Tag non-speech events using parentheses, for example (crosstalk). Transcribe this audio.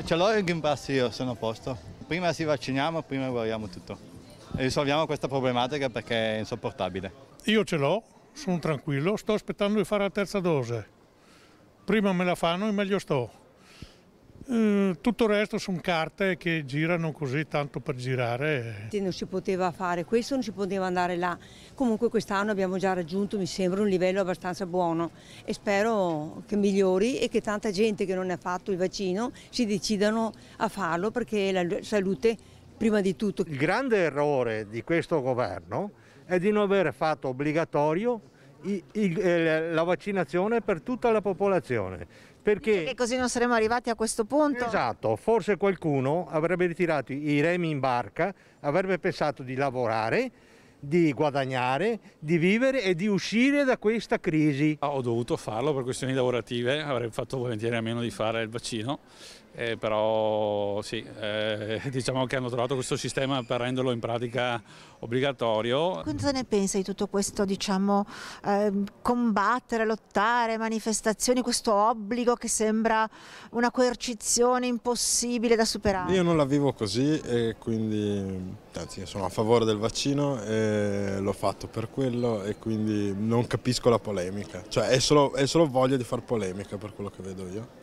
Ce l'ho il Green Pass io, sono a posto. Prima si vacciniamo, prima guariamo tutto. E risolviamo questa problematica perché è insopportabile. Io ce l'ho, sono tranquillo, sto aspettando di fare la terza dose. Prima me la fanno e meglio sto. Eh, tutto il resto sono carte che girano così tanto per girare. Non si poteva fare questo, non si poteva andare là. Comunque quest'anno abbiamo già raggiunto, mi sembra, un livello abbastanza buono e spero che migliori e che tanta gente che non ha fatto il vaccino si decidano a farlo perché la salute prima di tutto. Il grande errore di questo governo è di non aver fatto obbligatorio eh, la vaccinazione per tutta la popolazione. Perché, perché così non saremmo arrivati a questo punto? Esatto, forse qualcuno avrebbe ritirato i remi in barca, avrebbe pensato di lavorare di guadagnare, di vivere e di uscire da questa crisi. Ah, ho dovuto farlo per questioni lavorative, avrei fatto volentieri a meno di fare il vaccino, eh, però sì, eh, (laughs) diciamo che hanno trovato questo sistema per renderlo in pratica obbligatorio. Cosa ne pensa di tutto questo, diciamo, eh, combattere, lottare, manifestazioni, questo obbligo che sembra una coercizione impossibile da superare? Io non la vivo così e quindi anzi, sono a favore del vaccino. E l'ho fatto per quello e quindi non capisco la polemica, cioè è solo, è solo voglia di far polemica per quello che vedo io.